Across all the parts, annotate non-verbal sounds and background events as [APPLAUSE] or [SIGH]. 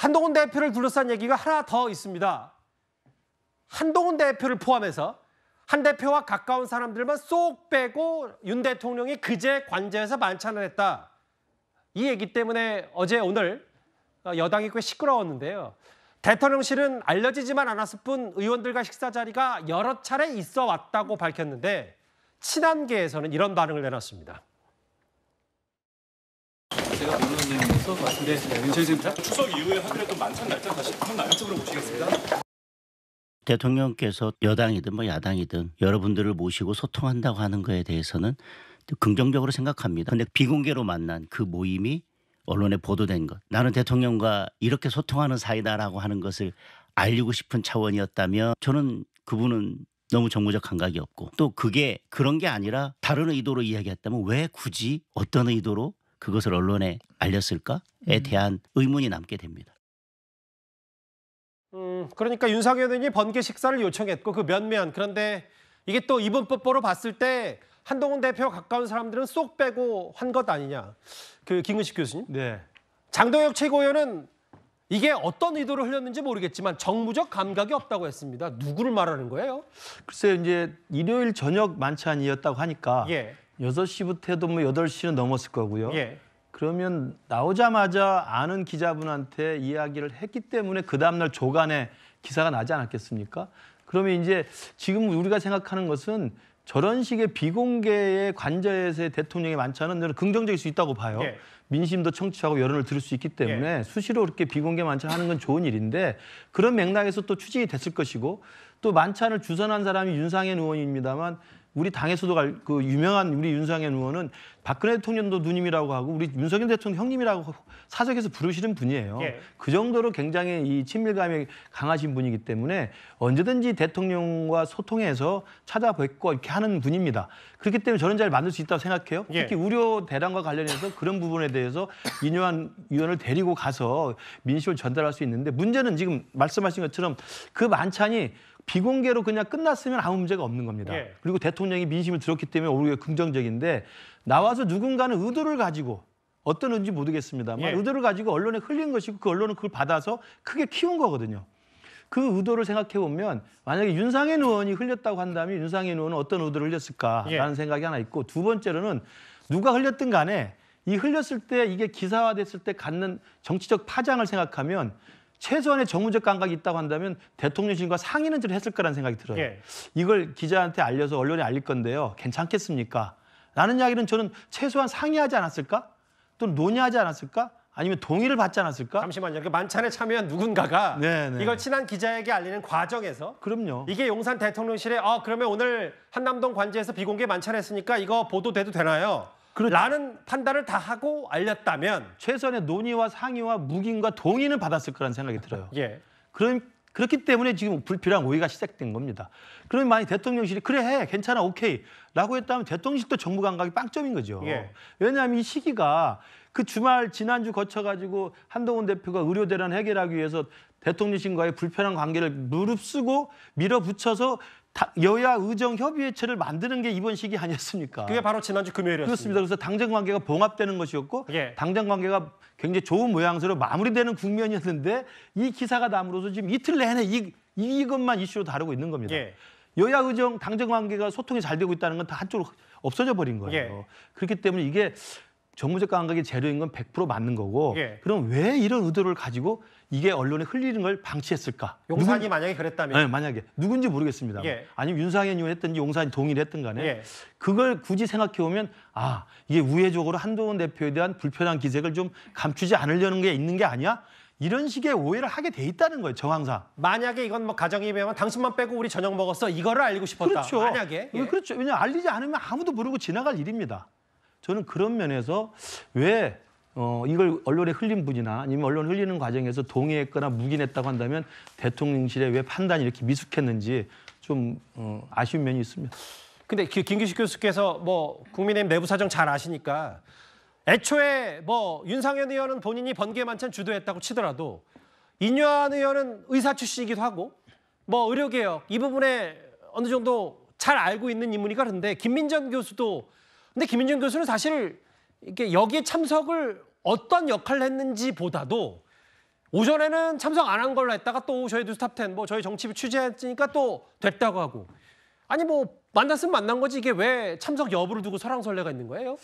한동훈 대표를 둘러싼 얘기가 하나 더 있습니다. 한동훈 대표를 포함해서 한 대표와 가까운 사람들만 쏙 빼고 윤 대통령이 그제 관제에서 만찬을 했다. 이 얘기 때문에 어제 오늘 여당이 꽤 시끄러웠는데요. 대통령실은 알려지지만 않았을 뿐 의원들과 식사 자리가 여러 차례 있어 왔다고 밝혔는데 친한계에서는 이런 반응을 내놨습니다. 제가 모르는 내용이어서 말씀드리겠습니다. 윤철입니다. 추석 이후에 하인했던 만찬 날짜 다시 한번 말씀으로 모시겠습니다 대통령께서 여당이든 뭐 야당이든 여러분들을 모시고 소통한다고 하는 거에 대해서는 긍정적으로 생각합니다. 근데 비공개로 만난 그 모임이 언론에 보도된 것. 나는 대통령과 이렇게 소통하는 사이다라고 하는 것을 알리고 싶은 차원이었다면 저는 그분은 너무 정무적 감각이 없고 또 그게 그런 게 아니라 다른 의도로 이야기했다면 왜 굳이 어떤 의도로 그것을 언론에 알렸을까에 음. 대한 의문이 남게 됩니다. 음, 그러니까 윤석열 의원이 번개 식사를 요청했고 그 면면 그런데 이게 또 이번 법보로 봤을 때 한동훈 대표 가까운 사람들은 쏙 빼고 한 것 아니냐. 그 김근식 교수님. 네. 장동혁 최고위원은 이게 어떤 의도로 흘렸는지 모르겠지만 정무적 감각이 없다고 했습니다. 누구를 말하는 거예요? 글쎄 이제 일요일 저녁 만찬이었다고 하니까 예. 여섯 시부터 해도 뭐 여덟 시는 넘었을 거고요. 예. 그러면 나오자마자 아는 기자분한테 이야기를 했기 때문에 그 다음날 조간에 기사가 나지 않았겠습니까? 그러면 이제 지금 우리가 생각하는 것은 저런 식의 비공개의 관저에서의 대통령의 만찬은 저는 긍정적일 수 있다고 봐요. 예. 민심도 청취하고 여론을 들을 수 있기 때문에 예. 수시로 이렇게 비공개 만찬하는 건 좋은 일인데 그런 맥락에서 또 추진이 됐을 것이고 또 만찬을 주선한 사람이 윤상현 의원입니다만 우리 당에서도 그 유명한 우리 윤상현 의원은 박근혜 대통령도 누님이라고 하고 우리 윤석열 대통령 형님이라고 사석에서 부르시는 분이에요. 예. 그 정도로 굉장히 이 친밀감이 강하신 분이기 때문에 언제든지 대통령과 소통해서 찾아뵙고 이렇게 하는 분입니다. 그렇기 때문에 저런 자리를 만들 수 있다고 생각해요. 예. 특히 우려 대란과 관련해서 그런 부분에 대해서 인요한 위원을 데리고 가서 민심을 전달할 수 있는데 문제는 지금 말씀하신 것처럼 그 만찬이 비공개로 그냥 끝났으면 아무 문제가 없는 겁니다. 예. 그리고 대통령이 민심을 들었기 때문에 오히려 긍정적인데 나와서 누군가는 의도를 가지고 어떤 의지 모르겠습니다만 예. 의도를 가지고 언론에 흘린 것이고 그 언론은 그걸 받아서 크게 키운 거거든요. 그 의도를 생각해 보면 만약에 윤상현 의원이 흘렸다고 한다면 윤상현 의원은 어떤 의도를 흘렸을까라는 예. 생각이 하나 있고 두 번째로는 누가 흘렸든 간에 이 흘렸을 때 이게 기사화됐을 때 갖는 정치적 파장을 생각하면 최소한의 정무적 감각이 있다고 한다면 대통령실과 상의는 좀 했을 거라는 생각이 들어요. 예. 이걸 기자한테 알려서 언론에 알릴 건데요. 괜찮겠습니까? 라는 이야기는 저는 최소한 상의하지 않았을까? 또는 논의하지 않았을까? 아니면 동의를 받지 않았을까? 잠시만요. 그 만찬에 참여한 누군가가 네네. 네. 이걸 친한 기자에게 알리는 과정에서 그럼요. 이게 용산 대통령실에 어, 그러면 오늘 한남동 관제에서 비공개 만찬했으니까 이거 보도돼도 되나요? 그렇죠. 라는 판단을 다 하고 알렸다면 최소한의 논의와 상의와 묵인과 동의는 받았을 거라는 생각이 들어요. 예. 그럼 그렇기 때문에 지금 불필요한 오해가 시작된 겁니다. 그럼 만약 대통령실이 그래 해 괜찮아 오케이 라고 했다면 대통령실도 정부 감각이 빵점인 거죠. 예. 왜냐하면 이 시기가 그 주말 지난주 거쳐가지고 한동훈 대표가 의료대란 해결하기 위해서 대통령신과의 불편한 관계를 무릅쓰고 밀어붙여서 여야 의정 협의회체를 만드는 게 이번 시기 아니었습니까? 그게 바로 지난주 금요일이었습니다. 그렇습니다. 그래서 당정 관계가 봉합되는 것이었고 예. 당정 관계가 굉장히 좋은 모양새로 마무리되는 국면이었는데 이 기사가 남으로서 지금 이틀 내내 이, 이것만 이슈로 다루고 있는 겁니다. 예. 여야 의정 당정 관계가 소통이 잘 되고 있다는 건 다 한쪽으로 없어져 버린 거예요. 예. 그렇기 때문에 이게 정무적 감각이 재료인건 100% 맞는 거고 예. 그럼 왜 이런 의도를 가지고 이게 언론에 흘리는 걸 방치했을까? 용산이 누군... 만약에 그랬다면 네, 만약에 누군지 모르겠습니다. 예. 아니면 윤상현 의원이 했든지 용산이 동의를 했든 간에 예. 그걸 굳이 생각해 보면 아 이게 우회적으로 한동훈 대표에 대한 불편한 기색을 좀 감추지 않으려는 게 있는 게 아니야? 이런 식의 오해를 하게 돼 있다는 거예요 정황상. 만약에 이건 뭐 가정이면 당신만 빼고 우리 저녁 먹었어 이거를 알고 리 싶었다. 그렇죠. 만약에 예. 그렇죠. 왜냐 알리지 않으면 아무도 모르고 지나갈 일입니다. 저는 그런 면에서 왜 어, 이걸 언론에 흘린 분이나 아니면 언론 흘리는 과정에서 동의했거나 묵인했다고 한다면 대통령실에 왜 판단이 이렇게 미숙했는지 좀 어, 아쉬운 면이 있습니다. 근데 김기식 교수께서 뭐 국민의힘 내부 사정 잘 아시니까 애초에 뭐 윤상현 의원은 본인이 번개 만찬 주도했다고 치더라도 인유한 의원은 의사 출신이기도 하고 뭐 의료개혁 이 부분에 어느 정도 잘 알고 있는 인물이 그런데 김민전 교수도 근데 김윤준 교수는 사실 이렇게 여기에 참석을 어떤 역할을 했는지 보다도 오전에는 참석 안 한 걸로 했다가 또 저희 뉴스탑텐 뭐 저희 정치부 취재했으니까 또 됐다고 하고 아니 뭐 만났으면 만난 거지 이게 왜 참석 여부를 두고 설랑설레가 있는 거예요?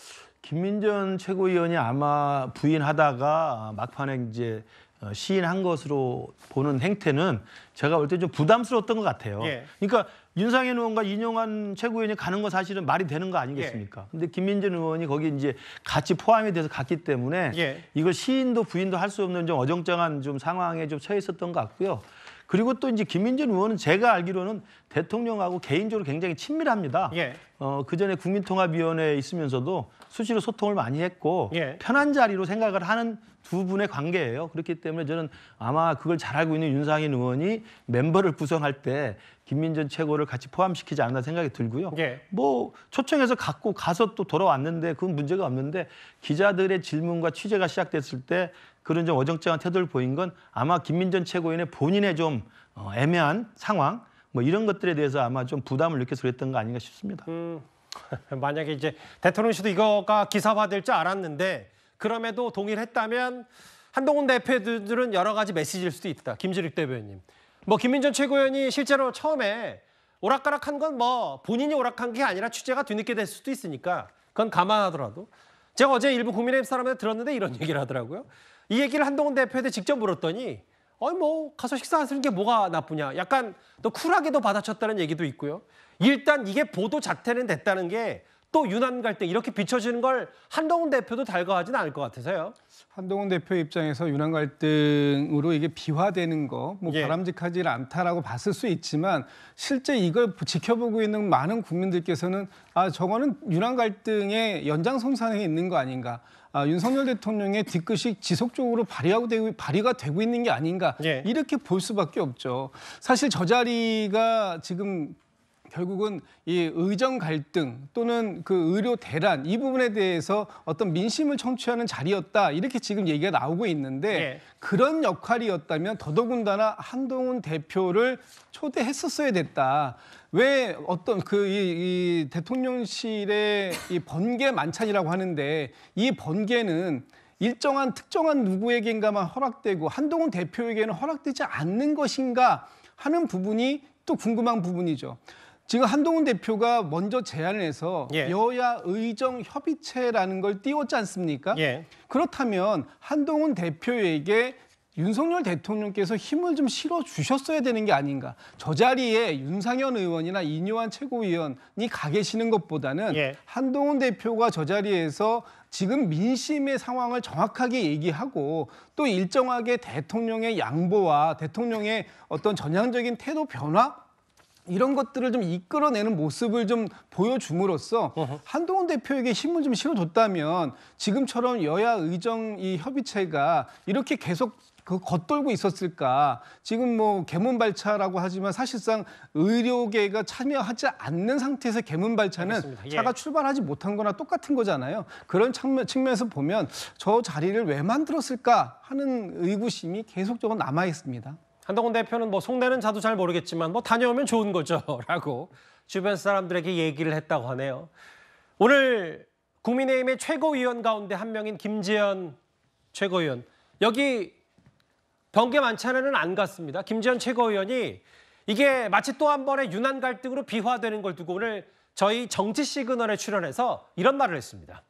김민전 최고위원이 아마 부인하다가 막판에 이제 어, 시인한 것으로 보는 행태는 제가 볼 때 좀 부담스러웠던 것 같아요. 예. 그러니까 윤상현 의원과 이용한 최고위원이 가는 건 사실은 말이 되는 거 아니겠습니까? 예. 근데 김민진 의원이 거기 이제 같이 포함이 돼서 갔기 때문에 예. 이걸 시인도 부인도 할 수 없는 좀 어정쩡한 좀 상황에 좀 처해 있었던 것 같고요. 그리고 또 이제 김민준 의원은 제가 알기로는 대통령하고 개인적으로 굉장히 친밀합니다. 예. 어, 그 전에 국민통합위원회에 있으면서도 수시로 소통을 많이 했고 예. 편한 자리로 생각을 하는 두 분의 관계예요. 그렇기 때문에 저는 아마 그걸 잘 알고 있는 윤상인 의원이 멤버를 구성할 때김민준 최고를 같이 포함시키지 않나 생각이 들고요. 예. 뭐 초청해서 갖고 가서 또 돌아왔는데 그건 문제가 없는데 기자들의 질문과 취재가 시작됐을 때 그런 좀 어정쩡한 태도를 보인 건 아마 김민전 최고위원의 본인의 좀 어, 애매한 상황 뭐 이런 것들에 대해서 아마 좀 부담을 느껴서 그랬던 거 아닌가 싶습니다. 음, [LAUGHS] 만약에 이제 대통령 씨도 이거가 기사화될 줄 알았는데 그럼에도 동일했다면 한동훈 대표들은 여러 가지 메시지일 수도 있다. 김지릭 대변인뭐 김민전 최고위원이 실제로 처음에 오락가락한 건 뭐 본인이 오락한 게 아니라 취재가 뒤늦게 될 수도 있으니까 그건 감안하더라도 제가 어제 일부 국민의힘 사람한테 들었는데 이런 [LAUGHS] 얘기를 하더라고요. 이 얘기를 한동훈 대표한테 직접 물었더니 어이 뭐 가서 식사 안 쓰는 게 뭐가 나쁘냐 약간 또 쿨하게도 받아쳤다는 얘기도 있고요. 일단 이게 보도 자체는 됐다는 게또 유난 갈등 이렇게 비춰지는 걸 한동훈 대표도 달가하지는 않을 것 같아서요. 한동훈 대표 입장에서 유난 갈등으로 이게 비화되는 거, 뭐 예. 바람직하지 않다라고 봤을 수 있지만 실제 이걸 지켜보고 있는 많은 국민들께서는 아 저거는 유난 갈등의 연장선상에 있는 거 아닌가. 아, 윤석열 대통령의 뒤끝이 지속적으로 발휘하고 되고, 발휘가 되고 있는 게 아닌가 예. 이렇게 볼 수밖에 없죠. 사실 저 자리가 지금 결국은 이 의정 갈등 또는 그 의료 대란 이 부분에 대해서 어떤 민심을 청취하는 자리였다 이렇게 지금 얘기가 나오고 있는데 네. 그런 역할이었다면 더더군다나 한동훈 대표를 초대했었어야 됐다. 왜 어떤 그이이 대통령실의 이 번개 만찬이라고 하는데 이 번개는 일정한 특정한 누구에겐가만 허락되고 한동훈 대표에게는 허락되지 않는 것인가 하는 부분이 또 궁금한 부분이죠. 지금 한동훈 대표가 먼저 제안을 해서 예. 여야 의정 협의체라는 걸 띄웠지 않습니까? 예. 그렇다면 한동훈 대표에게 윤석열 대통령께서 힘을 좀 실어 주셨어야 되는 게 아닌가. 저 자리에 윤상현 의원이나 이뇨환 최고위원이 가 계시는 것보다는 예. 한동훈 대표가 저 자리에서 지금 민심의 상황을 정확하게 얘기하고 또 일정하게 대통령의 양보와 대통령의 어떤 전향적인 태도 변화 이런 것들을 좀 이끌어내는 모습을 좀 보여줌으로써 한동훈 대표에게 힘을 좀 실어줬다면 지금처럼 여야 의정 이 협의체가 이렇게 계속 그 겉돌고 있었을까? 지금 뭐 개문발차라고 하지만 사실상 의료계가 참여하지 않는 상태에서 개문발차는 예. 차가 출발하지 못한 거나 똑같은 거잖아요. 그런 측면, 측면에서 보면 저 자리를 왜 만들었을까 하는 의구심이 계속적으로 남아 있습니다. 한동훈 대표는 뭐 속내는 자도 잘 모르겠지만 뭐 다녀오면 좋은 거죠라고 [LAUGHS] 주변 사람들에게 얘기를 했다고 하네요. 오늘 국민의힘의 최고위원 가운데 한 명인 김재현 최고위원 여기 경계 만찬에는 안 갔습니다. 김재현 최고위원이 이게 마치 또 한 번의 유난 갈등으로 비화되는 걸 두고 오늘 저희 정치 시그널에 출연해서 이런 말을 했습니다.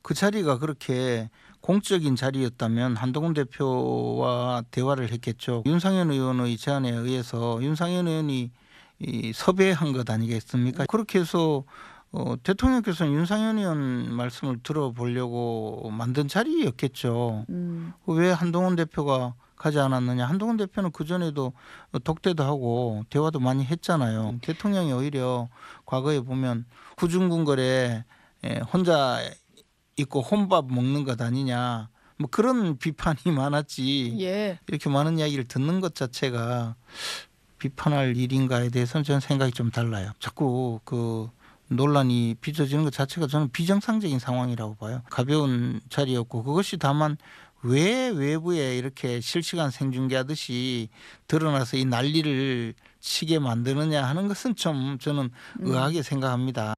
그 자리가 그렇게 공적인 자리였다면 한동훈 대표와 대화를 했겠죠. 윤상현 의원의 제안에 의해서 윤상현 의원이 이 섭외한 것 아니겠습니까? 그렇게 해서 어, 대통령께서는 윤상현 의원 말씀을 들어보려고 만든 자리였겠죠. 음. 왜 한동훈 대표가 가지 않았느냐. 한동훈 대표는 그전에도 독대도 하고 대화도 많이 했잖아요. 대통령이 오히려 과거에 보면 후중군거래 예, 혼자 있고 혼밥 먹는 것 아니냐 뭐 그런 비판이 많았지 예. 이렇게 많은 이야기를 듣는 것 자체가 비판할 일인가에 대해서는 저는 생각이 좀 달라요. 자꾸 그 논란이 빚어지는 것 자체가 저는 비정상적인 상황이라고 봐요. 가벼운 자리였고 그것이 다만 왜 외부에 이렇게 실시간 생중계하듯이 드러나서 이 난리를 치게 만드느냐 하는 것은 좀 저는 음. 의아하게 생각합니다.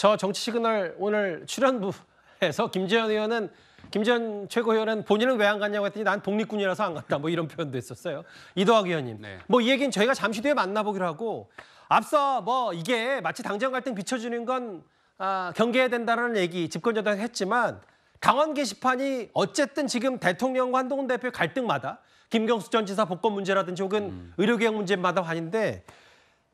저 정치 시그널 오늘 출연부에서 김재현 의원은 김재현 최고위원은 본인은 왜 안 갔냐고 했더니 난 독립군이라서 안 갔다 뭐 이런 표현도 있었어요 이도학 의원님. 네. 뭐이 얘기는 저희가 잠시 뒤에 만나보기로 하고 앞서 뭐 이게 마치 당장 갈등 비춰주는 건 아, 경계해야 된다는 얘기 집권여당 했지만 강원 게시판이 어쨌든 지금 대통령과 한동훈 대표의 갈등마다 김경수 전 지사 복권 문제라든지 혹은 음. 의료개혁 문제마다 환인데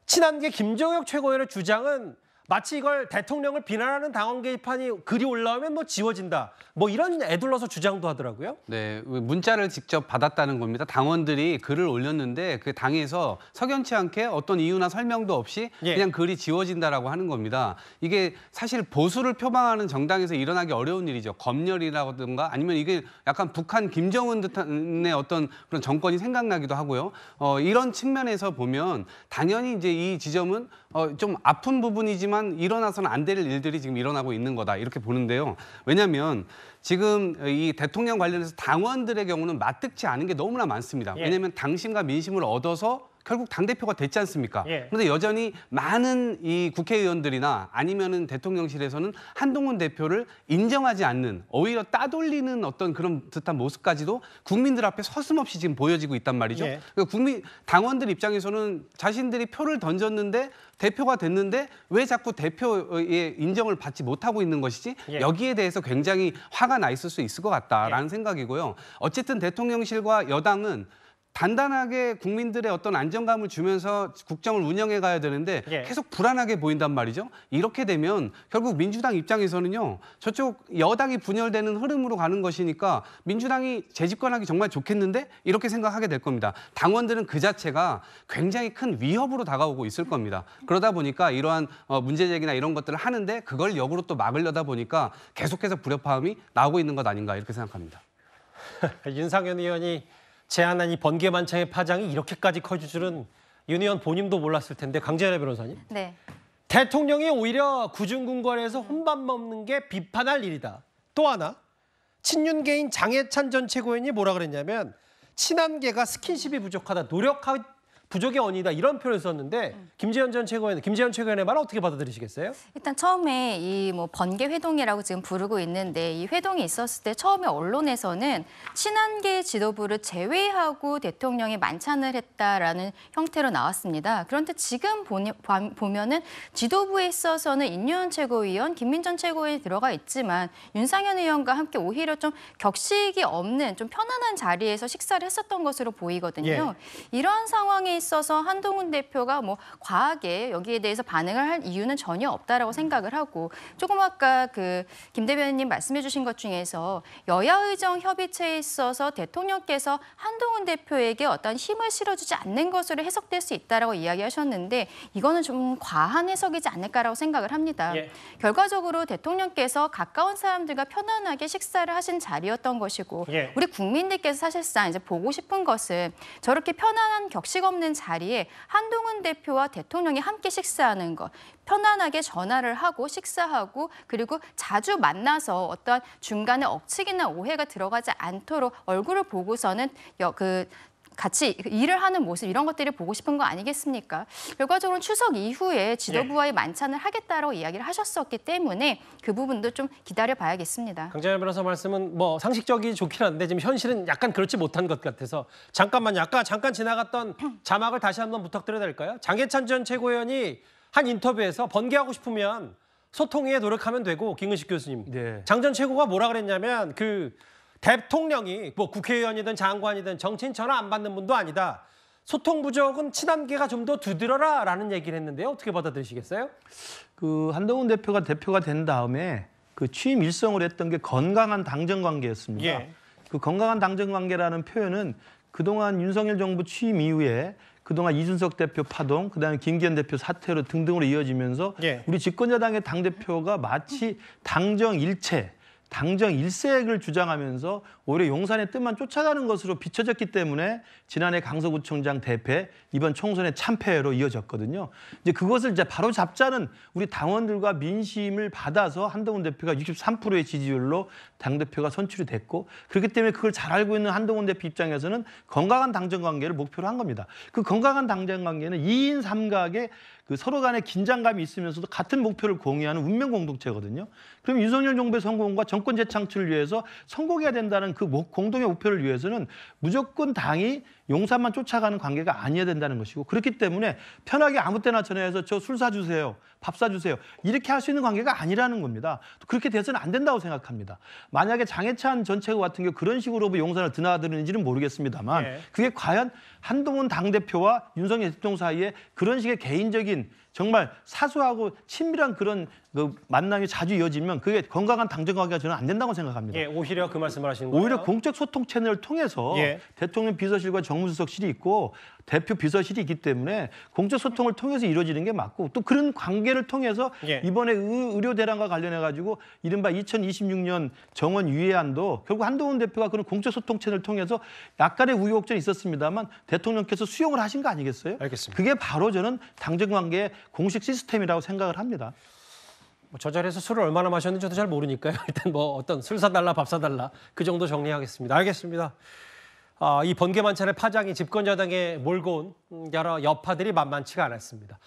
친한계 김정혁 최고위원의 주장은 마치 이걸 대통령을 비난하는 당원 게시판이 글이 올라오면 뭐 지워진다. 뭐 이런 애둘러서 주장도 하더라고요. 네, 문자를 직접 받았다는 겁니다. 당원들이 글을 올렸는데 그 당에서 석연치 않게 어떤 이유나 설명도 없이 예. 그냥 글이 지워진다라고 하는 겁니다. 이게 사실 보수를 표방하는 정당에서 일어나기 어려운 일이죠. 검열이라든가 아니면 이게 약간 북한 김정은 듯한의 어떤 그런 정권이 생각나기도 하고요. 어, 이런 측면에서 보면 당연히 이제 이 지점은 어, 좀 아픈 부분이지만 일어나서는 안 될 일들이 지금 일어나고 있는 거다 이렇게 보는데요. 왜냐하면 지금 이 대통령 관련해서 당원들의 경우는 마뜩치 않은 게 너무나 많습니다. 예. 왜냐하면 당심과 민심을 얻어서 결국 당 대표가 됐지 않습니까? 예. 그런데 여전히 많은 이 국회의원들이나 아니면은 대통령실에서는 한동훈 대표를 인정하지 않는 오히려 따돌리는 어떤 그런 듯한 모습까지도 국민들 앞에 서슴없이 지금 보여지고 있단 말이죠. 예. 그러니까 국민 당원들 입장에서는 자신들이 표를 던졌는데 대표가 됐는데 왜 자꾸 대표의 인정을 받지 못하고 있는 것이지 예. 여기에 대해서 굉장히 화가 나 있을 수 있을 것 같다라는 예. 생각이고요. 어쨌든 대통령실과 여당은 단단하게 국민들의 어떤 안정감을 주면서 국정을 운영해 가야 되는데 예. 계속 불안하게 보인단 말이죠. 이렇게 되면 결국 민주당 입장에서는요. 저쪽 여당이 분열되는 흐름으로 가는 것이니까 민주당이 재집권하기 정말 좋겠는데 이렇게 생각하게 될 겁니다. 당원들은 그 자체가 굉장히 큰 위협으로 다가오고 있을 겁니다. 그러다 보니까 이러한 어, 문제 제기나 이런 것들을 하는데 그걸 역으로 또 막으려다 보니까 계속해서 불협화음이 나오고 있는 것 아닌가 이렇게 생각합니다. [LAUGHS] 윤상현 의원이 제안한 이 번개 만창의 파장이 이렇게까지 커질 줄은 윤 의원 본인도 몰랐을 텐데 강재래 변호사님. 네. 대통령이 오히려 구중궁궐에서 혼밥 먹는 게 비판할 일이다. 또 하나 친윤계인 장해찬 전 최고위원이 뭐라 그랬냐면 친한계가 스킨십이 부족하다 노력하, 부족의 언이다 이런 표현을 썼는데 음. 김재현 전 최고위원, 김재현 최고위원의 말을 어떻게 받아들이시겠어요? 일단 처음에 이뭐 번개 회동이라고 지금 부르고 있는데 이 회동이 있었을 때 처음에 언론에서는 친한계 지도부를 제외하고 대통령이 만찬을 했다라는 형태로 나왔습니다. 그런데 지금 보면은 지도부에 있어서는 인류현 최고위원, 김민전 최고위원이 들어가 있지만 윤상현 의원과 함께 오히려 좀 격식이 없는 좀 편안한 자리에서 식사를 했었던 것으로 보이거든요. 예. 이런 상황에 있어서 한동훈 대표가 뭐 과하게 여기에 대해서 반응을 할 이유는 전혀 없다라고 생각을 하고 조금 아까 그 김 대변인님 말씀해 주신 것 중에서 여야 의정 협의체에 있어서 대통령께서 한동훈 대표에게 어떤 힘을 실어주지 않는 것으로 해석될 수 있다라고 이야기하셨는데 이거는 좀 과한 해석이지 않을까라고 생각을 합니다. 예. 결과적으로 대통령께서 가까운 사람들과 편안하게 식사를 하신 자리였던 것이고 예. 우리 국민들께서 사실상 이제 보고 싶은 것은 저렇게 편안한 격식 없는 자리에 한동훈 대표와 대통령이 함께 식사하는 것, 편안하게 전화를 하고 식사하고 그리고 자주 만나서 어떠한 중간에 억측이나 오해가 들어가지 않도록 얼굴을 보고서는 그 같이 일을 하는 모습 이런 것들을 보고 싶은 거 아니겠습니까? 결과적으로 추석 이후에 지도부와의 네. 만찬을 하겠다고 이야기를 하셨었기 때문에 그 부분도 좀 기다려 봐야겠습니다. 강재현 변호사 말씀은 뭐 상식적이 좋긴 한데 지금 현실은 약간 그렇지 못한 것 같아서 잠깐만요. 아까 잠깐 지나갔던 [CLEARS THROAT] 자막을 다시 한번 부탁드려도 될까요? 장계찬 전 최고위원이 한 인터뷰에서 번개하고 싶으면 소통에 노력하면 되고 김근식 교수님. 네. 장전 최고가 뭐라 그랬냐면 그 대통령이 뭐 국회의원이든 장관이든 정치인 전화 안 받는 분도 아니다. 소통 부족은 친한계가 좀 더 두드러라 라는 얘기를 했는데요. 어떻게 받아들이시겠어요? 그 한동훈 대표가 대표가 된 다음에 그 취임 일성을 했던 게 건강한 당정 관계였습니다. 예. 그 건강한 당정 관계라는 표현은 그동안 윤석열 정부 취임 이후에 그동안 이준석 대표 파동, 그다음에 김기현 대표 사퇴로 등등으로 이어지면서 예. 우리 집권여당의 당 대표가 마치 당정 일체 당장 일색을 주장하면서 오히려 용산의 뜻만 쫓아가는 것으로 비춰졌기 때문에 지난해 강서구청장 대패, 이번 총선의 참패로 이어졌거든요. 이제 그것을 이제 바로 잡자는 우리 당원들과 민심을 받아서 한동훈 대표가 63%의 지지율로 당대표가 선출이 됐고 그렇기 때문에 그걸 잘 알고 있는 한동훈 대표 입장에서는 건강한 당정 관계를 목표로 한 겁니다. 그 건강한 당정 관계는 2인 삼각의 그 서로 간의 긴장감이 있으면서도 같은 목표를 공유하는 운명 공동체거든요. 그럼 윤석열 정부의 성공과 정권 재창출을 위해서 성공해야 된다는 그 공동의 목표를 위해서는 무조건 당이 용산만 쫓아가는 관계가 아니어야 된다는 것이고 그렇기 때문에 편하게 아무 때나 전화해서 저 술 사주세요. 밥 사주세요. 이렇게 할 수 있는 관계가 아니라는 겁니다. 그렇게 돼서는 안 된다고 생각합니다. 만약에 장해찬 전체고 같은 경우 그런 식으로 뭐 용산을 드나드는지는 모르겠습니다만 예. 그게 과연 한동훈 당대표와 윤석열 대통령 사이에 그런 식의 개인적인 정말 사소하고 친밀한 그런 그 만남이 자주 이어지면 그게 건강한 당정 관계가 저는 안 된다고 생각합니다. 예, 오히려 그 말씀을 하시는 거예요? 오히려 공적 소통 채널을 통해서 예. 대통령 비서실과 정 정무수석실이 있고 대표 비서실이 있기 때문에 공적 소통을 통해서 이루어지는 게 맞고 또 그런 관계를 통해서 예. 이번에 의, 료 대란과 관련해 가지고 이른바 2026년 정원 유예안도 결국 한동훈 대표가 그런 공적 소통 채널을 통해서 약간의 우여곡절이 있었습니다만 대통령께서 수용을 하신 거 아니겠어요? 알겠습니다. 그게 바로 저는 당정 관계의 공식 시스템이라고 생각을 합니다. 뭐 저 자리에서 술을 얼마나 마셨는지 저도 잘 모르니까요. [LAUGHS] 일단 뭐 어떤 술 사달라 밥 사달라 그 정도 정리하겠습니다. 알겠습니다. 어, 이 번개 만찬의 파장이 집권 여당에 몰고 온 여러 여파들이 만만치가 않았습니다.